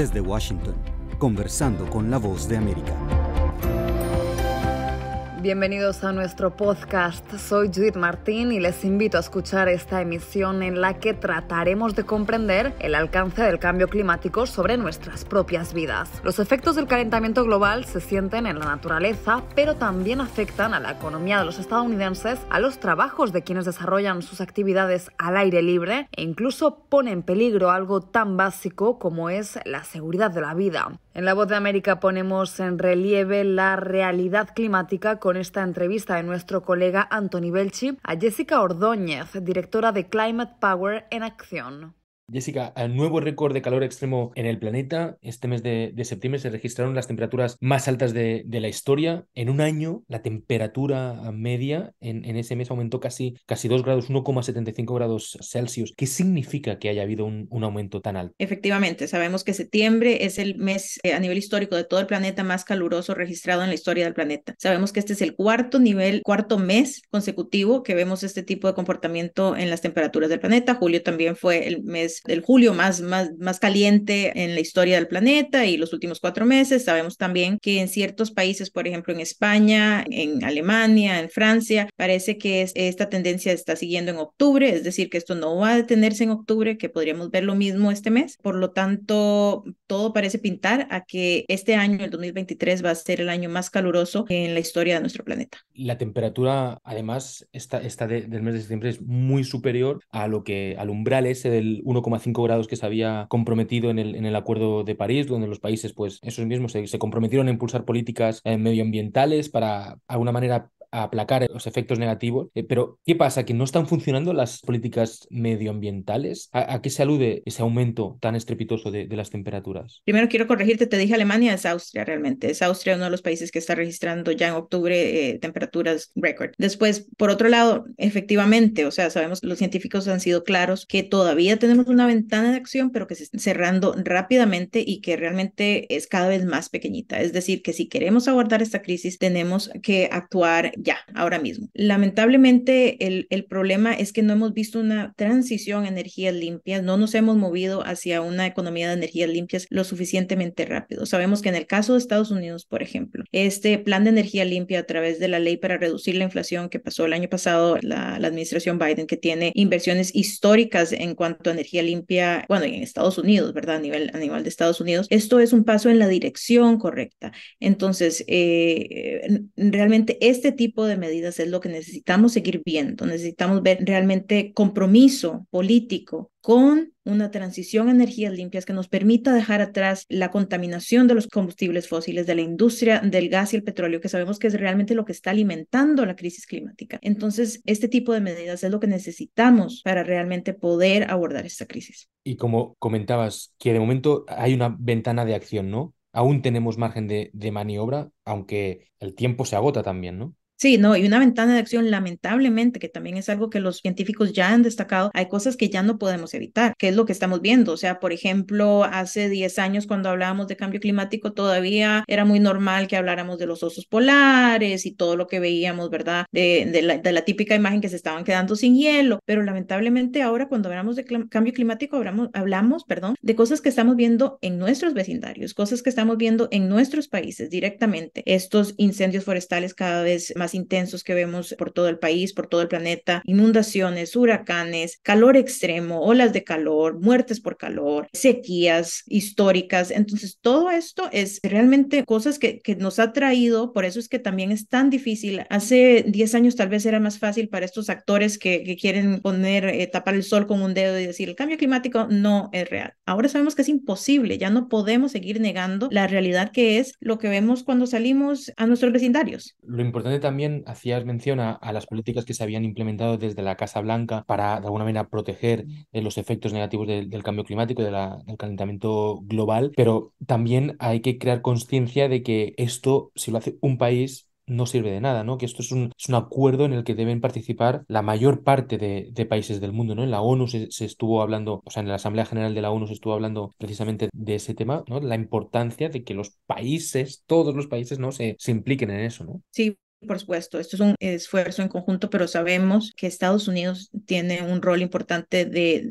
desde Washington, conversando con la voz de América bienvenidos a nuestro podcast. Soy Judith Martín y les invito a escuchar esta emisión en la que trataremos de comprender el alcance del cambio climático sobre nuestras propias vidas. Los efectos del calentamiento global se sienten en la naturaleza, pero también afectan a la economía de los estadounidenses, a los trabajos de quienes desarrollan sus actividades al aire libre e incluso ponen en peligro algo tan básico como es la seguridad de la vida. En La Voz de América ponemos en relieve la realidad climática con esta entrevista de nuestro colega Anthony Belchi a Jessica Ordóñez, directora de Climate Power en Acción. Jessica, el nuevo récord de calor extremo en el planeta. Este mes de, septiembre se registraron las temperaturas más altas de, la historia. En un año, la temperatura media en, ese mes aumentó casi, casi 2 grados, 1,75 grados Celsius. ¿Qué significa que haya habido un, aumento tan alto? Efectivamente, sabemos que septiembre es el mes eh, a nivel histórico de todo el planeta más caluroso registrado en la historia del planeta. Sabemos que este es el cuarto nivel, cuarto mes consecutivo que vemos este tipo de comportamiento en las temperaturas del planeta. Julio también fue el mes del julio más, más, más caliente en la historia del planeta y los últimos cuatro meses. Sabemos también que en ciertos países, por ejemplo en España, en Alemania, en Francia, parece que esta tendencia está siguiendo en octubre, es decir, que esto no va a detenerse en octubre, que podríamos ver lo mismo este mes. Por lo tanto, todo parece pintar a que este año, el 2023, va a ser el año más caluroso en la historia de nuestro planeta. La temperatura, además, está está del mes de septiembre es muy superior a lo que al umbral ese del 1, cinco grados que se había comprometido en el, en el Acuerdo de París, donde los países, pues esos mismos, se, se, comprometieron a impulsar políticas eh, medioambientales para, de alguna manera, aplacar los efectos negativos. Eh, pero, ¿qué pasa? ¿Que no están funcionando las políticas medioambientales? ¿A, qué se alude ese aumento tan estrepitoso de, las temperaturas? Primero quiero corregirte, te dije Alemania, es Austria realmente. Es Austria uno de los países que está registrando ya en octubre eh, temperaturas récord. Después, por otro lado, efectivamente, o sea, sabemos que los científicos han sido claros que todavía tenemos una ventana de acción, pero que se está cerrando rápidamente y que realmente es cada vez más pequeñita. Es decir, que si queremos abordar esta crisis, tenemos que actuar ya, ahora mismo. Lamentablemente, el, el problema es que no hemos visto una transición a energías limpias, no nos hemos movido hacia una economía de energías limpias lo suficientemente rápido. Sabemos que en el caso de Estados Unidos, por ejemplo, este plan de energía limpia a través de la ley para reducir la inflación que pasó el año pasado, la, administración Biden, que tiene inversiones históricas en cuanto a energía limpia, bueno, en Estados Unidos, ¿verdad? A nivel, nivel de Estados Unidos, esto es un paso en la dirección correcta. Entonces, eh, realmente este tipo tipo de medidas es lo que necesitamos seguir viendo. Necesitamos ver realmente compromiso político con una transición a energías limpias que nos permita dejar atrás la contaminación de los combustibles fósiles, de la industria del gas y el petróleo, que sabemos que es realmente lo que está alimentando la crisis climática. Entonces, este tipo de medidas es lo que necesitamos para realmente poder abordar esta crisis. Y como comentabas, que de momento hay una ventana de acción, ¿no? Aún tenemos margen de maniobra, aunque el tiempo se agota también, ¿no? Sí, no, y una ventana de acción lamentablemente, que también es algo que los científicos ya han destacado, hay cosas que ya no podemos evitar, que es lo que estamos viendo. O sea, por ejemplo, hace 10 años cuando hablábamos de cambio climático todavía era muy normal que habláramos de los osos polares y todo lo que veíamos, ¿verdad? De, la, típica imagen que se estaban quedando sin hielo, pero lamentablemente ahora cuando hablamos de cambio climático hablamos, hablamos, perdón, de cosas que estamos viendo en nuestros vecindarios, cosas que estamos viendo en nuestros países directamente, estos incendios forestales cada vez más intensos que vemos por todo el país, por todo el planeta, inundaciones, huracanes, calor extremo, olas de calor, muertes por calor, sequías históricas. Entonces, todo esto es realmente cosas que, nos ha traído, por eso es que también es tan difícil. Hace 10 años tal vez era más fácil para estos actores que, quieren poner, eh, tapar el sol con un dedo y decir, el cambio climático no es real. Ahora sabemos que es imposible, ya no podemos seguir negando la realidad que es lo que vemos cuando salimos a nuestros vecindarios. Lo importante también también hacías mención a, las políticas que se habían implementado desde la Casa Blanca para, de alguna manera, proteger mm. eh, los efectos negativos del cambio climático, de del calentamiento global, pero también hay que crear conciencia de que esto, si lo hace un país, no sirve de nada, ¿no? Que esto es un, acuerdo en el que deben participar la mayor parte de, países del mundo, ¿no? En la ONU se, estuvo hablando, o sea, en la Asamblea General de la ONU se estuvo hablando precisamente de ese tema, ¿no? La importancia de que los países, todos los países, ¿no? Se, se impliquen en eso, ¿no? Sí, por supuesto, esto es un esfuerzo en conjunto, pero sabemos que Estados Unidos tiene un rol importante de,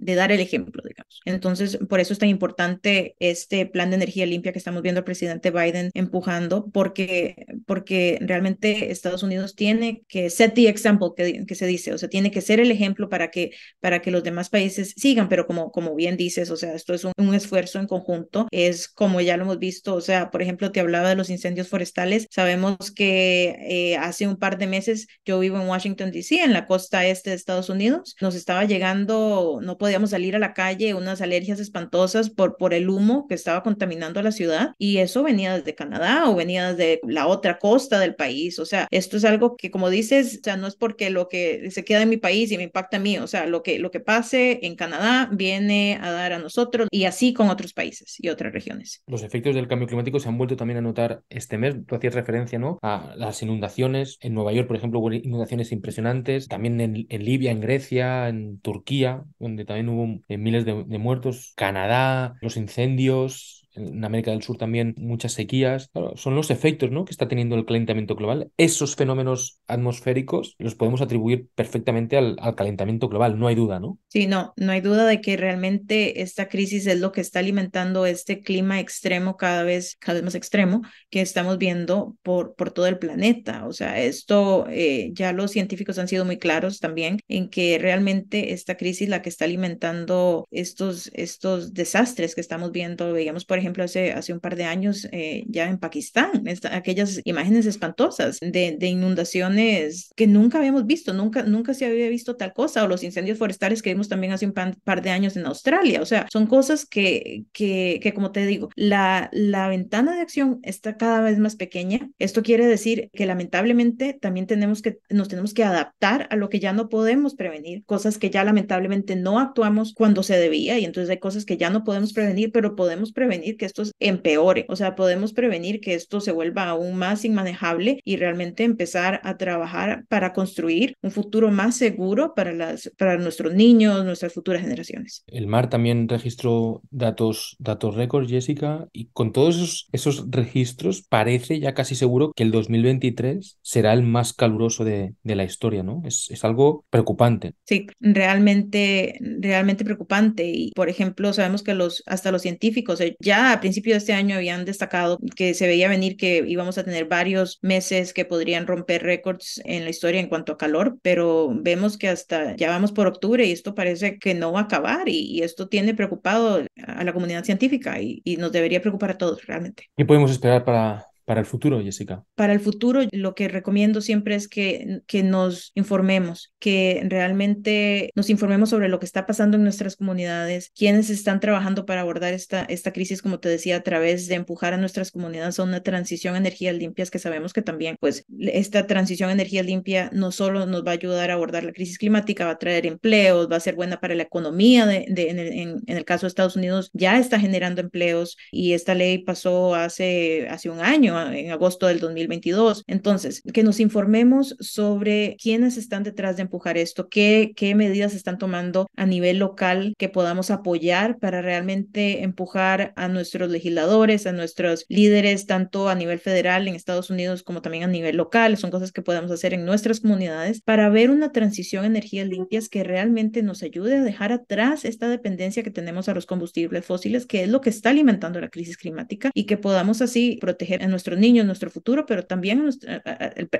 de, dar el ejemplo, digamos. Entonces, por eso es tan importante este plan de energía limpia que estamos viendo el presidente Biden empujando, porque, porque realmente Estados Unidos tiene que set the example, que, que se dice, o sea, tiene que ser el ejemplo para que, para que los demás países sigan, pero como, como bien dices, o sea, esto es un esfuerzo en conjunto, es como ya lo hemos visto, o sea, por ejemplo, te hablaba de los incendios forestales, sabemos que eh, hace un par de meses yo vivo en Washington, D.C., en la costa este de Estados Unidos. Nos estaba llegando, no podíamos salir a la calle, unas alergias espantosas por, por el humo que estaba contaminando la ciudad y eso venía desde Canadá o venía desde la otra costa del país. O sea, esto es algo que, como dices, o no es porque lo que se queda en mi país y me impacta a mí, o sea, lo que, lo que pase en Canadá viene a dar a nosotros y así con otros países y otras regiones. Los efectos del cambio climático se han vuelto también a notar este mes. Tú hacías referencia ¿no? a las inundaciones. En Nueva York, por ejemplo, hubo inundaciones impresionantes. También en, Libia, en Grecia, en Turquía, donde también hubo eh, miles de muertos. Canadá, los incendios en América del Sur también muchas sequías. son los efectos ¿no? que está teniendo el calentamiento global. Esos fenómenos atmosféricos los podemos atribuir perfectamente al, al, calentamiento global, no hay duda, ¿no? Sí, no, no hay duda de que realmente esta crisis es lo que está alimentando este clima extremo cada vez, cada vez más extremo que estamos viendo por, por todo el planeta. O sea, esto eh, ya los científicos han sido muy claros también en que realmente esta crisis la que está alimentando estos, estos desastres que estamos viendo. Veíamos, por ejemplo, hace, hace un par de años eh, ya en Pakistán, aquellas imágenes espantosas de, inundaciones que nunca habíamos visto, nunca, nunca se había visto tal cosa, o los incendios forestales que vimos también hace un par de años en Australia. O sea, son cosas que, que, que como te digo, la, la ventana de acción está cada vez más pequeña. Esto quiere decir que lamentablemente también tenemos que, nos tenemos que adaptar a lo que ya no podemos prevenir, cosas que ya lamentablemente no actuamos cuando se debía y entonces hay cosas que ya no podemos prevenir, pero podemos prevenir que esto empeore, o sea, podemos prevenir que esto se vuelva aún más inmanejable y realmente empezar a trabajar para construir un futuro más seguro para, las, para nuestros niños, nuestras futuras generaciones. El mar también registró datos, datos récords, Jessica, y con todos esos, esos registros parece ya casi seguro que el 2023 será el más caluroso de, de la historia, ¿no? Es, es algo preocupante. Sí, realmente, realmente preocupante. Y, por ejemplo, sabemos que los, hasta los científicos eh, ya a principio de este año habían destacado que se veía venir que íbamos a tener varios meses que podrían romper récords en la historia en cuanto a calor, pero vemos que hasta ya vamos por octubre y esto parece que no va a acabar y, esto tiene preocupado a la comunidad científica y, y nos debería preocupar a todos realmente. ¿Qué podemos esperar para para el futuro, Jessica. Para el futuro, lo que recomiendo siempre es que, que nos informemos, que realmente nos informemos sobre lo que está pasando en nuestras comunidades, quiénes están trabajando para abordar esta, esta crisis, como te decía, a través de empujar a nuestras comunidades a una transición a energías limpias, que sabemos que también, pues, esta transición a energía limpia no solo nos va a ayudar a abordar la crisis climática, va a traer empleos, va a ser buena para la economía, de, en, el, en el caso de Estados Unidos ya está generando empleos y esta ley pasó hace, hace un año en agosto del 2022. Entonces, que nos informemos sobre quiénes están detrás de empujar esto, qué, qué medidas están tomando a nivel local que podamos apoyar para realmente empujar a nuestros legisladores, a nuestros líderes, tanto a nivel federal en Estados Unidos como también a nivel local. Son cosas que podemos hacer en nuestras comunidades para ver una transición a energías limpias que realmente nos ayude a dejar atrás esta dependencia que tenemos a los combustibles fósiles, que es lo que está alimentando la crisis climática y que podamos así proteger a nuestros nuestros niños, nuestro futuro, pero también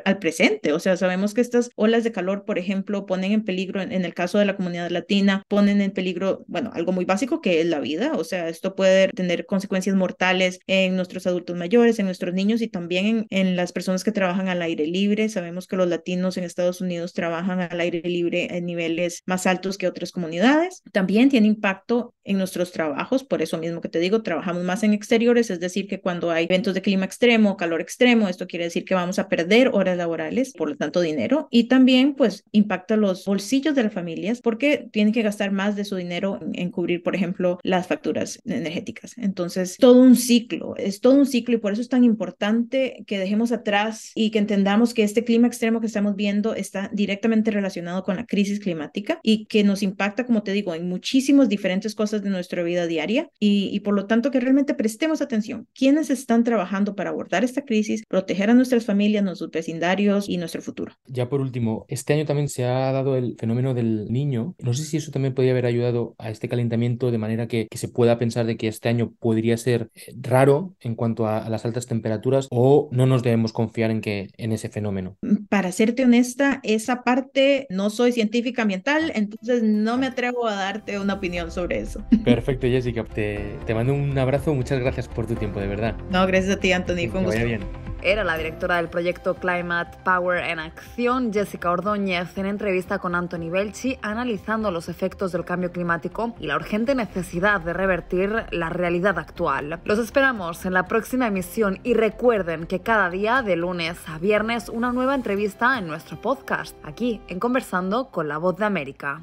al presente. O sea, sabemos que estas olas de calor, por ejemplo, ponen en peligro, en, el caso de la comunidad latina, ponen en peligro, bueno, algo muy básico que es la vida. O sea, esto puede tener consecuencias mortales en nuestros adultos mayores, en nuestros niños y también en, en las personas que trabajan al aire libre. Sabemos que los latinos en Estados Unidos trabajan al aire libre en niveles más altos que otras comunidades. También tiene impacto en nuestros trabajos, por eso mismo que te digo, trabajamos más en exteriores, es decir, que cuando hay eventos de clima extremo, extremo, calor extremo, esto quiere decir que vamos a perder horas laborales, por lo tanto dinero, y también pues impacta los bolsillos de las familias porque tienen que gastar más de su dinero en, cubrir, por ejemplo, las facturas energéticas. Entonces, todo un ciclo, es todo un ciclo y por eso es tan importante que dejemos atrás y que entendamos que este clima extremo que estamos viendo está directamente relacionado con la crisis climática y que nos impacta, como te digo, en muchísimas diferentes cosas de nuestra vida diaria y, por lo tanto que realmente prestemos atención. ¿Quiénes están trabajando para abordar esta crisis, proteger a nuestras familias, nuestros vecindarios y nuestro futuro. Ya por último, este año también se ha dado el fenómeno del niño. No sé si eso también podría haber ayudado a este calentamiento de manera que, se pueda pensar de que este año podría ser eh, raro en cuanto a, las altas temperaturas o no nos debemos confiar en, que, en ese fenómeno. Mm, para serte honesta, esa parte no soy científica ambiental, entonces no me atrevo a darte una opinión sobre eso. Perfecto, Jessica. Te, te mando un abrazo. Muchas gracias por tu tiempo, de verdad. No, gracias a ti, Antonio bien era la directora del proyecto Climate Power en Acción, Jessica Ordóñez, en entrevista con Anthony Belchi, analizando los efectos del cambio climático y la urgente necesidad de revertir la realidad actual. Los esperamos en la próxima emisión y recuerden que cada día, de lunes a viernes, una nueva entrevista en nuestro podcast, aquí en Conversando con la Voz de América.